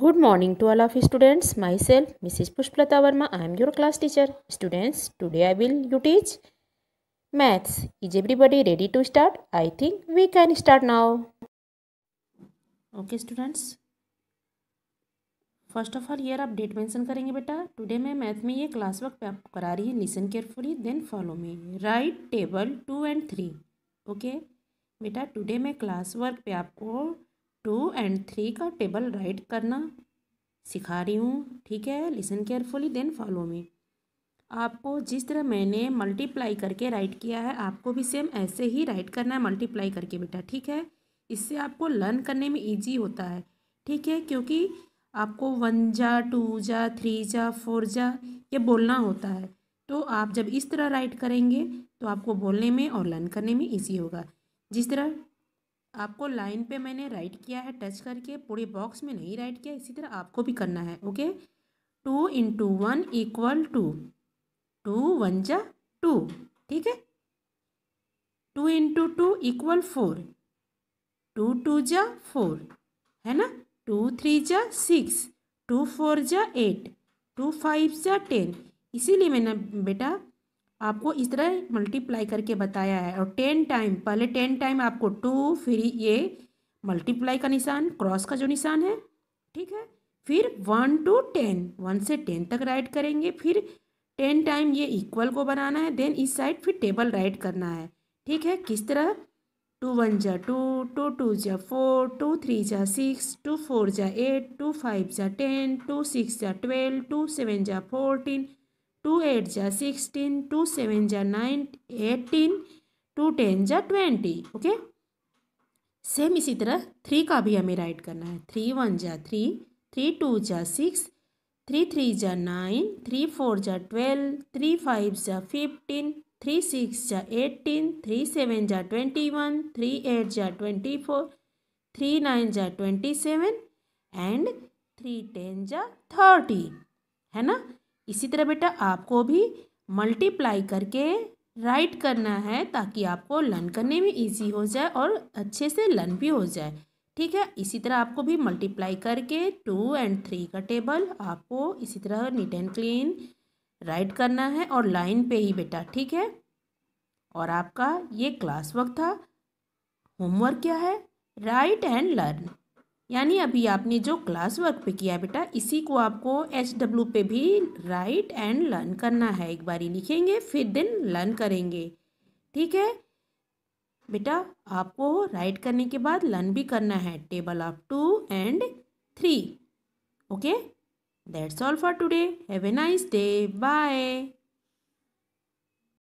Good morning to all of you students. Myself, Mrs. Pushplata Verma. I am your class teacher. Students, today I will you teach maths. Is everybody ready to start? I think we can start now. Okay, students. First of all year आप date mention करेंगे बेटा today मैं math में ये class work पे आपको करा रही है listen carefully then follow me write table two and three okay बेटा टुडे मैं क्लास वर्क पे आपको टू एंड थ्री का टेबल राइट करना सिखा रही हूँ ठीक है listen carefully then follow me आपको जिस तरह मैंने मल्टीप्लाई करके राइट किया है आपको भी सेम ऐसे ही राइट करना है मल्टीप्लाई करके बेटा ठीक है इससे आपको लर्न करने में ईजी होता है ठीक है क्योंकि आपको वन जा टू जा थ्री जा फोर जा ये बोलना होता है तो आप जब इस तरह राइट करेंगे तो आपको बोलने में और लर्न करने में ईजी होगा जिस तरह आपको लाइन पे मैंने राइट किया है टच करके पूरे बॉक्स में नहीं राइट किया इसी तरह आपको भी करना है okay two into one equal to two one जा टू ठीक है two into two equal four two two जा फोर है ना टू थ्री जा सिक्स टू फोर जा एट टू फाइव जा टेन इसीलिए मैंने बेटा आपको इस तरह मल्टीप्लाई करके बताया है और टेन टाइम पहले टेन टाइम आपको टू फिर ये मल्टीप्लाई का निशान क्रॉस का जो निशान है ठीक है फिर वन टू टेन वन से टेन तक राइट करेंगे फिर टेन टाइम ये इक्वल को बनाना है देन इस साइड फिर टेबल राइट करना है ठीक है किस तरह टू वन जा टू टू टू जा फोर टू थ्री जा सिक्स टू फोर जा एट टू फाइव जा टेन टू सिक्स जा ट्वेल्व टू सेवन जा फोर्टीन टू एट जा सिक्सटीन टू सेवन जा नाइन एटीन टू टेन जा ट्वेंटी ओके सेम इसी तरह थ्री का भी हमें राइट करना है थ्री वन जा थ्री थ्री टू जा सिक्स थ्री थ्री जा नाइन थ्री फोर जा ट्वेल्व थ्री फाइव जा फिफ्टीन थ्री सिक्स जा एटीन थ्री सेवन जा ट्वेंटी वन थ्री एट जा ट्वेंटी फोर थ्री नाइन जा twenty seven and three ten जा thirty है ना इसी तरह बेटा आपको भी मल्टीप्लाई करके राइट करना है ताकि आपको लर्न करने में इजी हो जाए और अच्छे से लर्न भी हो जाए ठीक है इसी तरह आपको भी मल्टीप्लाई करके टू एंड थ्री का टेबल आपको इसी तरह नीट एंड क्लीन राइट करना है और लाइन पे ही बेटा ठीक है और आपका ये क्लास वर्क था होमवर्क क्या है राइट एंड लर्न यानी अभी आपने जो क्लास वर्क पे किया बेटा इसी को आपको एच डब्ल्यू पे भी राइट एंड लर्न करना है एक बारी लिखेंगे फिर दिन लर्न करेंगे ठीक है बेटा आपको राइट करने के बाद लर्न भी करना है table of two and three okay that's all for today have a nice day bye